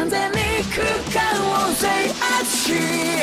站在你可看我最安心。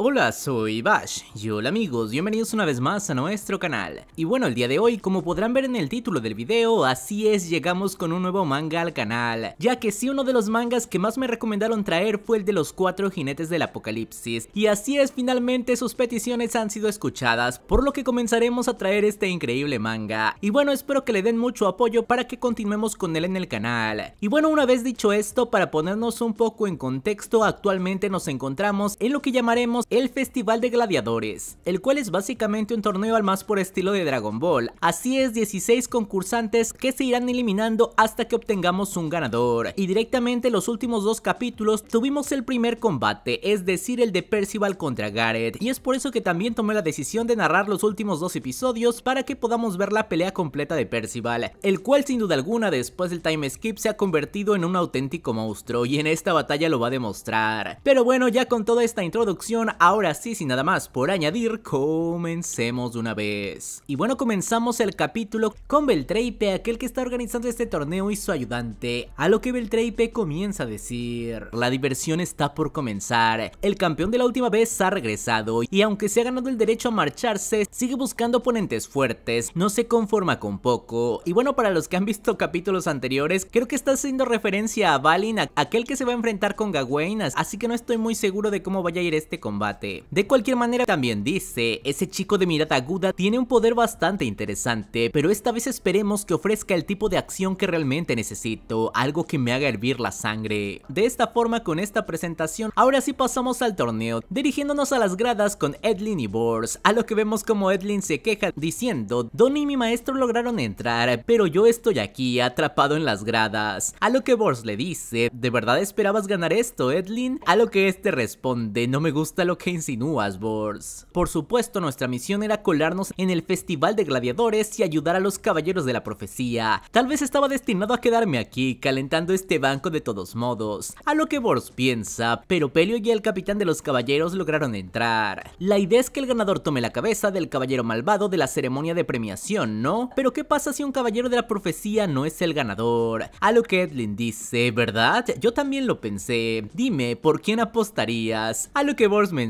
Hola, soy Bash y hola amigos, bienvenidos una vez más a nuestro canal. Y bueno, el día de hoy, como podrán ver en el título del video, así es, llegamos con un nuevo manga al canal, ya que sí uno de los mangas que más me recomendaron traer fue el de los cuatro jinetes del apocalipsis, y así es, finalmente sus peticiones han sido escuchadas, por lo que comenzaremos a traer este increíble manga. Y bueno, espero que le den mucho apoyo para que continuemos con él en el canal. Y bueno, una vez dicho esto, para ponernos un poco en contexto, actualmente nos encontramos en lo que llamaremos el Festival de Gladiadores, el cual es básicamente un torneo al más por estilo de Dragon Ball. Así es, 16 concursantes que se irán eliminando hasta que obtengamos un ganador. Y directamente en los últimos dos capítulos tuvimos el primer combate, es decir, el de Percival contra Gareth. Y es por eso que también tomé la decisión de narrar los últimos dos episodios para que podamos ver la pelea completa de Percival, el cual sin duda alguna después del time skip se ha convertido en un auténtico monstruo y en esta batalla lo va a demostrar. Pero bueno, ya con toda esta introducción, ahora sí, sin nada más por añadir, comencemos de una vez. Y bueno, comenzamos el capítulo con Beltreipe, aquel que está organizando este torneo y su ayudante, a lo que Beltreipe comienza a decir, la diversión está por comenzar, el campeón de la última vez ha regresado y aunque se ha ganado el derecho a marcharse, sigue buscando oponentes fuertes, no se conforma con poco, y bueno, para los que han visto capítulos anteriores, creo que está haciendo referencia a Balin, aquel que se va a enfrentar con Gawain, así que no estoy muy seguro de cómo vaya a ir este combate de cualquier manera también dice, ese chico de mirada aguda tiene un poder bastante interesante, pero esta vez esperemos que ofrezca el tipo de acción que realmente necesito, algo que me haga hervir la sangre. De esta forma con esta presentación, ahora sí pasamos al torneo, dirigiéndonos a las gradas con Edlin y Bors, a lo que vemos como Edlin se queja diciendo, Don y mi maestro lograron entrar, pero yo estoy aquí atrapado en las gradas. A lo que Bors le dice, ¿de verdad esperabas ganar esto Edlin? A lo que este responde, no me gusta lo que insinúas, Bors. Por supuesto, nuestra misión era colarnos en el Festival de Gladiadores y ayudar a los Caballeros de la Profecía. Tal vez estaba destinado a quedarme aquí, calentando este banco de todos modos. A lo que Bors piensa, pero Pelio y el capitán de los Caballeros lograron entrar. La idea es que el ganador tome la cabeza del Caballero Malvado de la ceremonia de premiación, ¿no? Pero ¿qué pasa si un Caballero de la Profecía no es el ganador? A lo que Edlin dice, ¿verdad? Yo también lo pensé. Dime, ¿por quién apostarías? A lo que Bors me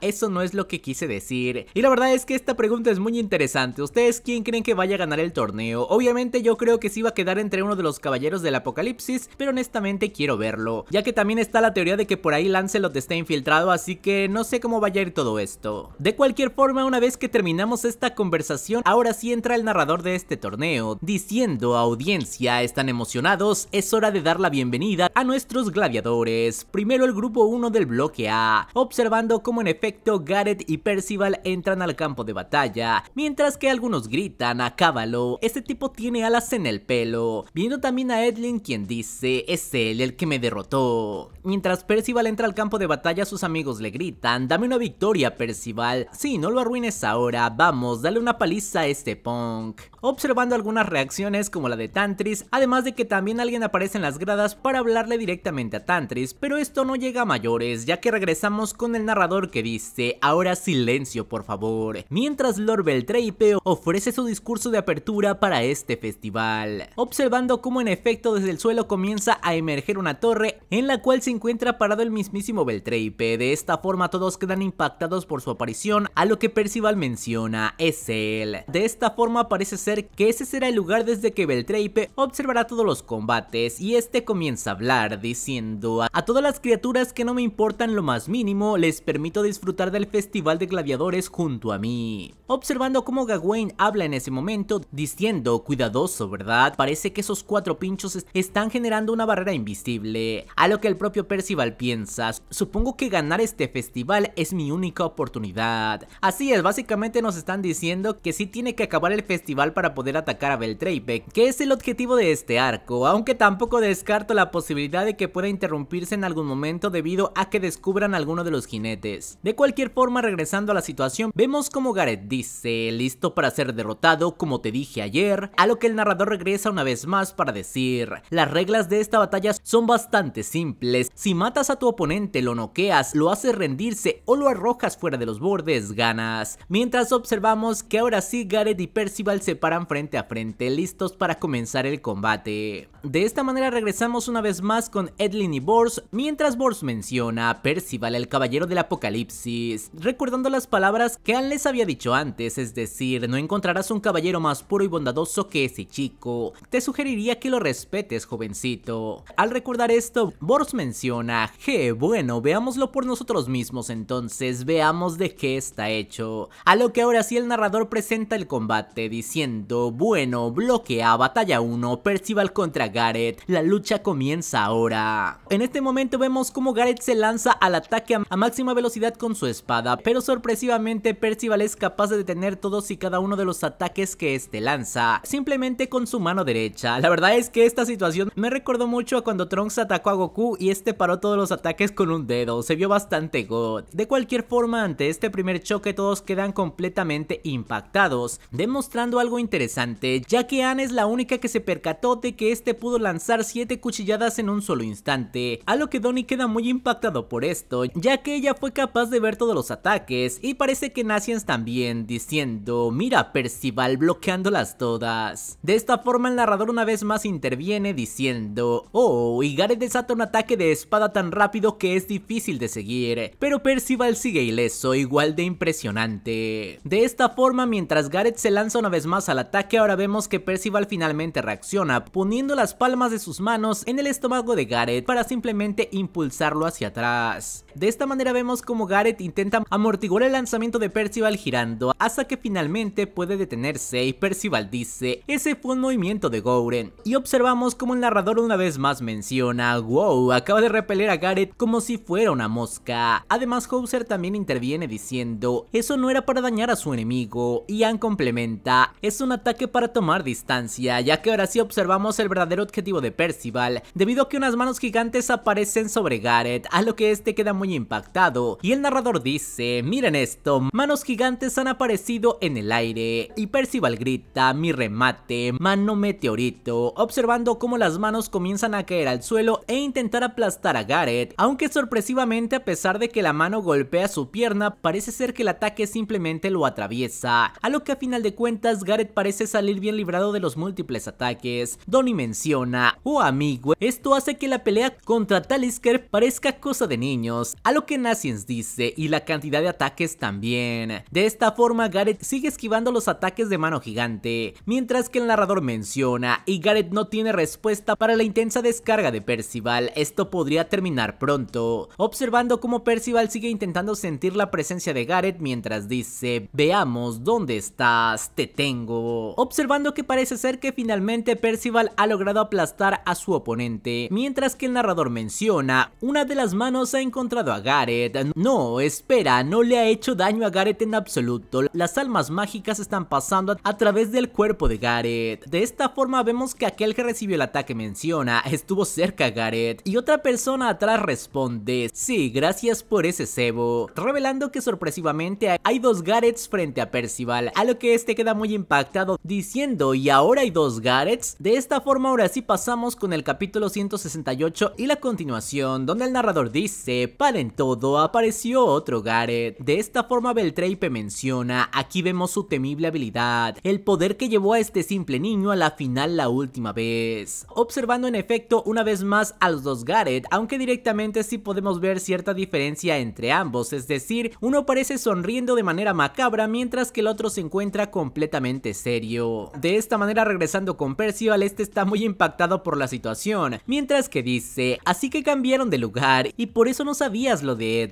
eso no es lo que quise decir. Y la verdad es que esta pregunta es muy interesante. ¿Ustedes quién creen que vaya a ganar el torneo? Obviamente yo creo que sí va a quedar entre uno de los caballeros del apocalipsis, pero honestamente quiero verlo. Ya que también está la teoría de que por ahí Lancelot está infiltrado, así que no sé cómo vaya a ir todo esto. De cualquier forma, una vez que terminamos esta conversación, ahora sí entra el narrador de este torneo, diciendo a audiencia, están emocionados, es hora de dar la bienvenida a nuestros gladiadores. Primero el grupo 1 del bloque A, observando como en efecto Gareth y Percival entran al campo de batalla, mientras que algunos gritan Acábalo, este tipo tiene alas en el pelo, viendo también a Edlin quien dice, es él el que me derrotó. Mientras Percival entra al campo de batalla sus amigos le gritan, dame una victoria Percival, Si, no lo arruines ahora, vamos, dale una paliza a este punk. Observando algunas reacciones como la de Tantris, además de que también alguien aparece en las gradas para hablarle directamente a Tantris, pero esto no llega a mayores, ya que regresamos con el que dice, ahora silencio por favor, mientras Lord Beltraipe ofrece su discurso de apertura para este festival, observando cómo en efecto desde el suelo comienza a emerger una torre en la cual se encuentra parado el mismísimo Beltraipe, de esta forma todos quedan impactados por su aparición, a lo que Percival menciona, es él. De esta forma parece ser que ese será el lugar desde que Beltraipe observará todos los combates y este comienza a hablar diciendo a todas las criaturas que no me importan lo más mínimo les permito disfrutar del festival de gladiadores junto a mí. Observando cómo Gawain habla en ese momento, diciendo, cuidadoso, ¿verdad? Parece que esos cuatro pinchos están generando una barrera invisible. A lo que el propio Percival piensa, supongo que ganar este festival es mi única oportunidad. Así es, básicamente nos están diciendo que sí tiene que acabar el festival para poder atacar a Beltraybeck, que es el objetivo de este arco, aunque tampoco descarto la posibilidad de que pueda interrumpirse en algún momento debido a que descubran alguno de los jinetes de cualquier forma, regresando a la situación, vemos como Gareth dice, listo para ser derrotado como te dije ayer, a lo que el narrador regresa una vez más para decir, las reglas de esta batalla son bastante simples, si matas a tu oponente, lo noqueas, lo haces rendirse o lo arrojas fuera de los bordes, ganas. Mientras observamos que ahora sí Gareth y Percival se paran frente a frente, listos para comenzar el combate. De esta manera regresamos una vez más con Edlin y Bors, mientras Bors menciona a Percival, el caballero de la Apocalipsis, recordando las palabras que Anne les había dicho antes, es decir, no encontrarás un caballero más puro y bondadoso que ese chico. Te sugeriría que lo respetes, jovencito. Al recordar esto, Bors menciona, que bueno, veámoslo por nosotros mismos entonces, veamos de qué está hecho. A lo que ahora sí el narrador presenta el combate, diciendo, bueno, bloquea, batalla 1, Percival contra Gareth, la lucha comienza ahora. En este momento vemos cómo Gareth se lanza al ataque a máxima velocidad con su espada, pero sorpresivamente Percival es capaz de detener todos y cada uno de los ataques que este lanza, simplemente con su mano derecha. La verdad es que esta situación me recordó mucho a cuando Trunks atacó a Goku y este paró todos los ataques con un dedo, se vio bastante god. De cualquier forma, ante este primer choque todos quedan completamente impactados, demostrando algo interesante, ya que Anne es la única que se percató de que este pudo lanzar 7 cuchilladas en un solo instante, a lo que Donnie queda muy impactado por esto, ya que ella fue fue capaz de ver todos los ataques y parece que Nasians también, diciendo, mira Percival bloqueándolas todas. De esta forma el narrador una vez más interviene diciendo, oh, y Gareth desata un ataque de espada tan rápido que es difícil de seguir, pero Percival sigue ileso, igual de impresionante. De esta forma, mientras Gareth se lanza una vez más al ataque, ahora vemos que Percival finalmente reacciona, poniendo las palmas de sus manos en el estómago de Gareth para simplemente impulsarlo hacia atrás. De esta manera vemos como Gareth intenta amortiguar el lanzamiento de Percival girando hasta que finalmente puede detenerse y Percival dice, ese fue un movimiento de Gouren. Y observamos como el narrador una vez más menciona, wow, acaba de repeler a Gareth como si fuera una mosca. Además Hauser también interviene diciendo, eso no era para dañar a su enemigo. y Ann complementa, es un ataque para tomar distancia, ya que ahora sí observamos el verdadero objetivo de Percival, debido a que unas manos gigantes aparecen sobre Gareth, a lo que este queda muy impactado y el narrador dice, miren esto, manos gigantes han aparecido en el aire y Percival grita, mi remate, mano meteorito, observando cómo las manos comienzan a caer al suelo e intentar aplastar a Gareth, aunque sorpresivamente a pesar de que la mano golpea su pierna, parece ser que el ataque simplemente lo atraviesa, a lo que a final de cuentas Gareth parece salir bien librado de los múltiples ataques. Donnie menciona, oh amigo, esto hace que la pelea contra Talisker parezca cosa de niños, a lo que nace dice, y la cantidad de ataques también. De esta forma, Gareth sigue esquivando los ataques de mano gigante, mientras que el narrador menciona, y Gareth no tiene respuesta para la intensa descarga de Percival, esto podría terminar pronto. Observando cómo Percival sigue intentando sentir la presencia de Gareth mientras dice, veamos dónde estás, te tengo. Observando que parece ser que finalmente Percival ha logrado aplastar a su oponente, mientras que el narrador menciona, una de las manos ha encontrado a Gareth, no, espera, no le ha hecho daño a Gareth en absoluto. Las almas mágicas están pasando a través del cuerpo de Gareth. De esta forma vemos que aquel que recibió el ataque menciona, estuvo cerca Gareth. Y otra persona atrás responde, sí, gracias por ese cebo. Revelando que sorpresivamente hay dos Gareths frente a Percival, a lo que este queda muy impactado diciendo, y ahora hay dos Gareths. De esta forma ahora sí pasamos con el capítulo 168 y la continuación, donde el narrador dice, paren todo, apareció otro Gareth. De esta forma Beltreipe menciona, aquí vemos su temible habilidad, el poder que llevó a este simple niño a la final la última vez. Observando en efecto una vez más a los dos Gareth, aunque directamente sí podemos ver cierta diferencia entre ambos, es decir, uno parece sonriendo de manera macabra mientras que el otro se encuentra completamente serio. De esta manera regresando con Percival, este está muy impactado por la situación, mientras que dice, así que cambiaron de lugar y por eso no sabías lo de Ed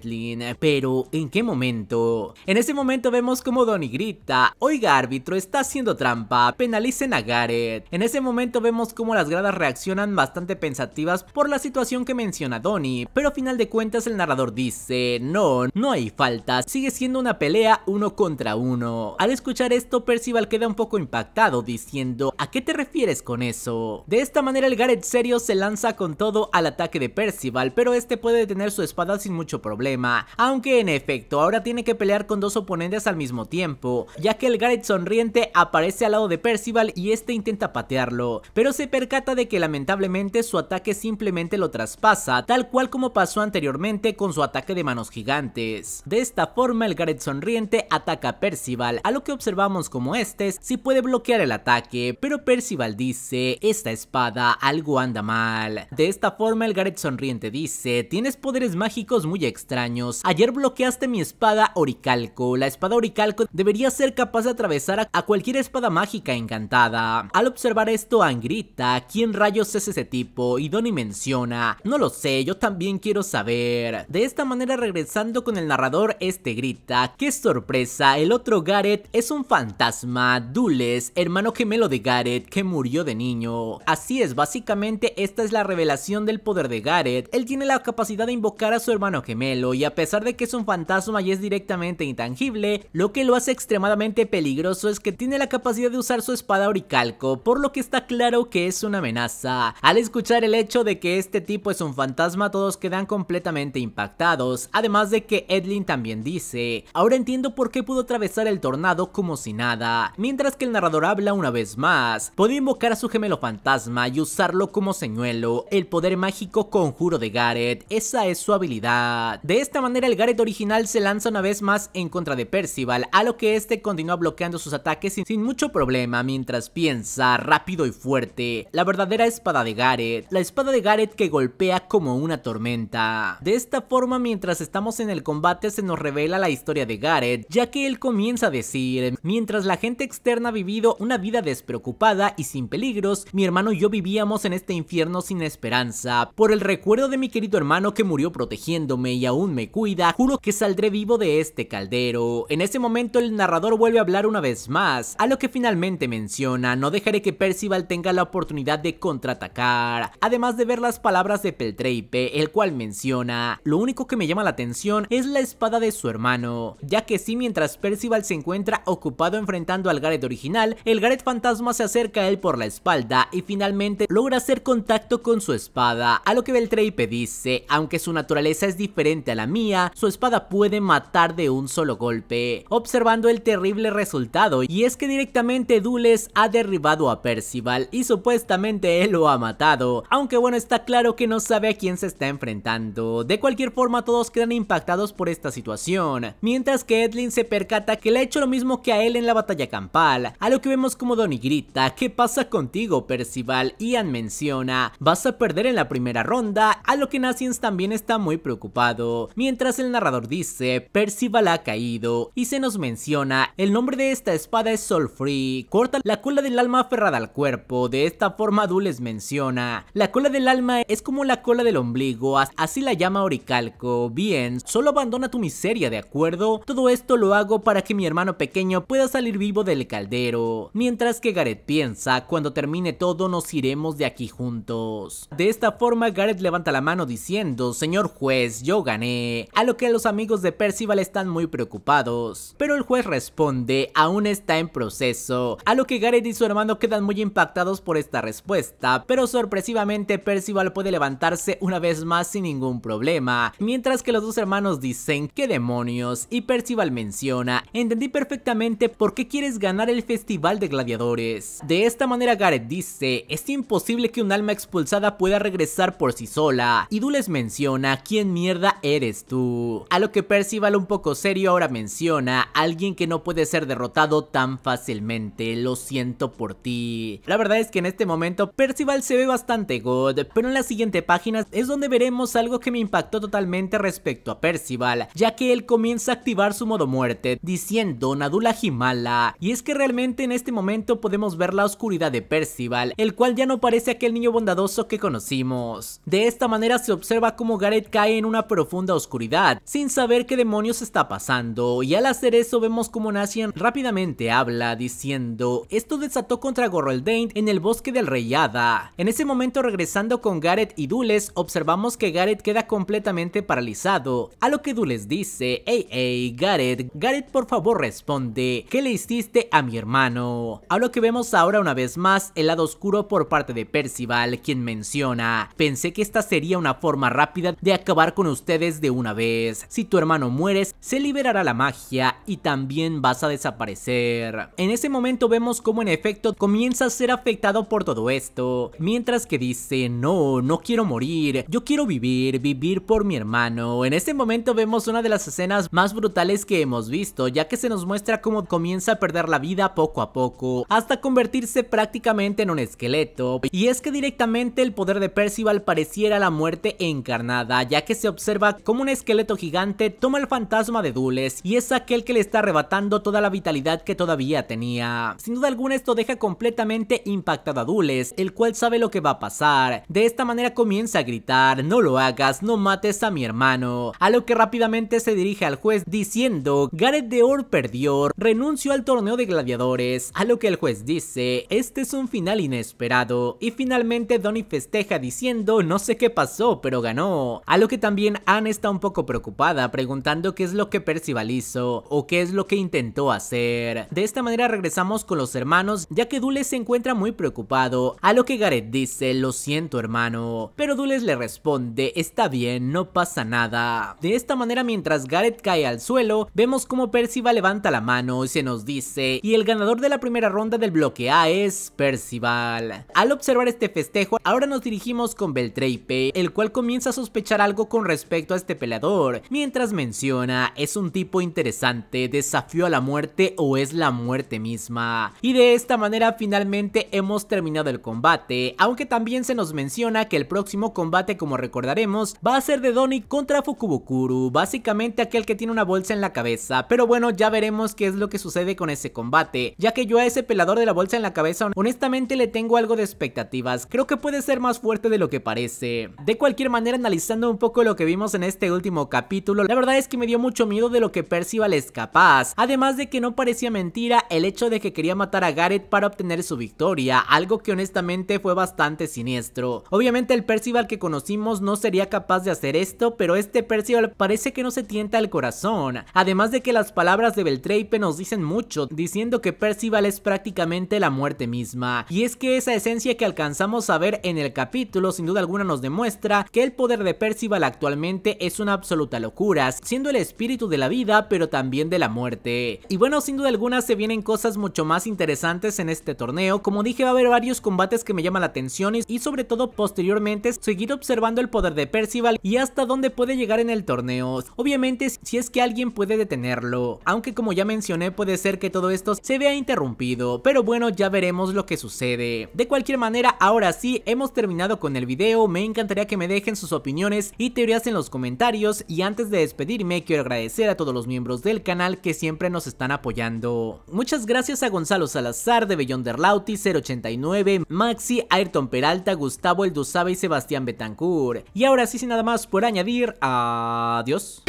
pero ¿en qué momento? En ese momento vemos como Donnie grita, oiga árbitro, está haciendo trampa, penalicen a Gareth. En ese momento vemos como las gradas reaccionan bastante pensativas por la situación que menciona Donnie, pero a final de cuentas el narrador dice, no, no hay faltas, sigue siendo una pelea uno contra uno. Al escuchar esto, Percival queda un poco impactado diciendo, ¿a qué te refieres con eso? De esta manera el Gareth serio se lanza con todo al ataque de Percival, pero este puede detener su espada sin mucho problema aunque en efecto ahora tiene que pelear con dos oponentes al mismo tiempo, ya que el Gareth sonriente aparece al lado de Percival y este intenta patearlo, pero se percata de que lamentablemente su ataque simplemente lo traspasa, tal cual como pasó anteriormente con su ataque de manos gigantes. De esta forma el Gareth sonriente ataca a Percival, a lo que observamos como este si puede bloquear el ataque, pero Percival dice, esta espada, algo anda mal. De esta forma el Gareth sonriente dice, tienes poderes mágicos muy extraños Ayer bloqueaste mi espada oricalco. La espada oricalco debería ser capaz de atravesar a cualquier espada mágica encantada. Al observar esto, Angrita, ¿quién rayos es ese tipo? Y Donnie menciona, no lo sé, yo también quiero saber. De esta manera regresando con el narrador, este grita, qué sorpresa, el otro Gareth es un fantasma, Dules, hermano gemelo de Gareth, que murió de niño. Así es, básicamente esta es la revelación del poder de Gareth. Él tiene la capacidad de invocar a su hermano gemelo y a pesar de que es un fantasma y es directamente intangible, lo que lo hace extremadamente peligroso es que tiene la capacidad de usar su espada oricalco, por lo que está claro que es una amenaza. Al escuchar el hecho de que este tipo es un fantasma todos quedan completamente impactados, además de que Edlin también dice, ahora entiendo por qué pudo atravesar el tornado como si nada, mientras que el narrador habla una vez más, puede invocar a su gemelo fantasma y usarlo como señuelo, el poder mágico conjuro de Gareth, esa es su habilidad. De esta manera el Gareth original se lanza una vez más en contra de Percival, a lo que este continúa bloqueando sus ataques sin, mucho problema mientras piensa rápido y fuerte. La verdadera espada de Gareth, la espada de Gareth que golpea como una tormenta. De esta forma mientras estamos en el combate se nos revela la historia de Gareth ya que él comienza a decir, mientras la gente externa ha vivido una vida despreocupada y sin peligros, mi hermano y yo vivíamos en este infierno sin esperanza, por el recuerdo de mi querido hermano que murió protegiéndome y aún me cuida, juro que saldré vivo de este caldero. En ese momento el narrador vuelve a hablar una vez más, a lo que finalmente menciona, no dejaré que Percival tenga la oportunidad de contraatacar, además de ver las palabras de Peltreipe, el cual menciona, lo único que me llama la atención es la espada de su hermano, ya que si mientras Percival se encuentra ocupado enfrentando al Gareth original, el Gareth fantasma se acerca a él por la espalda y finalmente logra hacer contacto con su espada, a lo que Beltreipe dice, aunque su naturaleza es diferente la mía, su espada puede matar de un solo golpe, observando el terrible resultado y es que directamente Dules ha derribado a Percival y supuestamente él lo ha matado, aunque bueno está claro que no sabe a quién se está enfrentando, de cualquier forma todos quedan impactados por esta situación, mientras que Edlin se percata que le ha hecho lo mismo que a él en la batalla campal, a lo que vemos como Donnie grita, ¿qué pasa contigo Percival? Ian menciona, vas a perder en la primera ronda, a lo que Nasiens también está muy preocupado, mientras el narrador dice Percival ha caído y se nos menciona el nombre de esta espada es Free. corta la cola del alma aferrada al cuerpo, de esta forma Dules menciona, la cola del alma es como la cola del ombligo, así la llama Oricalco, bien, solo abandona tu miseria, ¿de acuerdo? Todo esto lo hago para que mi hermano pequeño pueda salir vivo del caldero, mientras que Gareth piensa, cuando termine todo nos iremos de aquí juntos. De esta forma Gareth levanta la mano diciendo, señor juez, yo gané, eh, a lo que los amigos de Percival están muy preocupados, pero el juez responde, aún está en proceso, a lo que Gareth y su hermano quedan muy impactados por esta respuesta, pero sorpresivamente Percival puede levantarse una vez más sin ningún problema, mientras que los dos hermanos dicen, ¿qué demonios? Y Percival menciona, entendí perfectamente por qué quieres ganar el festival de gladiadores. De esta manera Gareth dice, es imposible que un alma expulsada pueda regresar por sí sola, y Dules menciona, ¿quién mierda eres? tú. A lo que Percival un poco serio ahora menciona, alguien que no puede ser derrotado tan fácilmente, lo siento por ti. La verdad es que en este momento Percival se ve bastante god, pero en la siguiente página es donde veremos algo que me impactó totalmente respecto a Percival, ya que él comienza a activar su modo muerte, diciendo Nadula Himala, y es que realmente en este momento podemos ver la oscuridad de Percival, el cual ya no parece aquel niño bondadoso que conocimos. De esta manera se observa como Gareth cae en una profunda oscuridad, sin saber qué demonios está pasando, y al hacer eso vemos como Nasian rápidamente habla diciendo, esto desató contra Gorreldain en el bosque del Reyada. En ese momento regresando con Gareth y Dules, observamos que Gareth queda completamente paralizado, a lo que Dules dice, hey hey Gareth, Gareth por favor responde, ¿qué le hiciste a mi hermano? A lo que vemos ahora una vez más el lado oscuro por parte de Percival, quien menciona, pensé que esta sería una forma rápida de acabar con ustedes de una vez. Si tu hermano mueres, se liberará la magia y también vas a desaparecer. En ese momento vemos cómo en efecto comienza a ser afectado por todo esto, mientras que dice, no, no quiero morir, yo quiero vivir, vivir por mi hermano. En ese momento vemos una de las escenas más brutales que hemos visto, ya que se nos muestra cómo comienza a perder la vida poco a poco, hasta convertirse prácticamente en un esqueleto. Y es que directamente el poder de Percival pareciera la muerte encarnada, ya que se observa como un esqueleto gigante, toma el fantasma de Dules y es aquel que le está arrebatando toda la vitalidad que todavía tenía. Sin duda alguna esto deja completamente impactado a Dules, el cual sabe lo que va a pasar. De esta manera comienza a gritar, no lo hagas, no mates a mi hermano. A lo que rápidamente se dirige al juez diciendo, Gareth de Or perdió, renunció al torneo de gladiadores. A lo que el juez dice, este es un final inesperado. Y finalmente Donnie festeja diciendo, no sé qué pasó, pero ganó. A lo que también Anne está un poco preocupada preguntando qué es lo que Percival hizo o qué es lo que intentó hacer. De esta manera regresamos con los hermanos ya que Dules se encuentra muy preocupado a lo que Gareth dice lo siento hermano, pero Dules le responde está bien no pasa nada. De esta manera mientras Gareth cae al suelo vemos como Percival levanta la mano y se nos dice y el ganador de la primera ronda del bloque A es Percival. Al observar este festejo ahora nos dirigimos con Beltreype, el cual comienza a sospechar algo con respecto a este peleador, mientras menciona es un tipo interesante, desafío a la muerte o es la muerte misma. Y de esta manera finalmente hemos terminado el combate, aunque también se nos menciona que el próximo combate como recordaremos va a ser de Donnie contra Fukubukuru, básicamente aquel que tiene una bolsa en la cabeza, pero bueno ya veremos qué es lo que sucede con ese combate, ya que yo a ese pelador de la bolsa en la cabeza honestamente le tengo algo de expectativas, creo que puede ser más fuerte de lo que parece. De cualquier manera analizando un poco lo que vimos en este este último capítulo, la verdad es que me dio mucho miedo de lo que Percival es capaz, además de que no parecía mentira el hecho de que quería matar a Gareth... para obtener su victoria, algo que honestamente fue bastante siniestro. Obviamente el Percival que conocimos no sería capaz de hacer esto, pero este Percival parece que no se tienta el corazón, además de que las palabras de Beltrape nos dicen mucho, diciendo que Percival es prácticamente la muerte misma, y es que esa esencia que alcanzamos a ver en el capítulo sin duda alguna nos demuestra que el poder de Percival actualmente es una absoluta locura, siendo el espíritu de la vida pero también de la muerte. Y bueno, sin duda alguna se vienen cosas mucho más interesantes en este torneo, como dije va a haber varios combates que me llaman la atención y sobre todo posteriormente seguir observando el poder de Percival y hasta dónde puede llegar en el torneo, obviamente si es que alguien puede detenerlo, aunque como ya mencioné puede ser que todo esto se vea interrumpido, pero bueno ya veremos lo que sucede. De cualquier manera ahora sí hemos terminado con el video, me encantaría que me dejen sus opiniones y teorías en los comentarios comentarios y antes de despedirme quiero agradecer a todos los miembros del canal que siempre nos están apoyando. Muchas gracias a Gonzalo Salazar de lauti 089, Maxi, Ayrton Peralta, Gustavo El y Sebastián Betancourt. Y ahora sí sin nada más por añadir, adiós.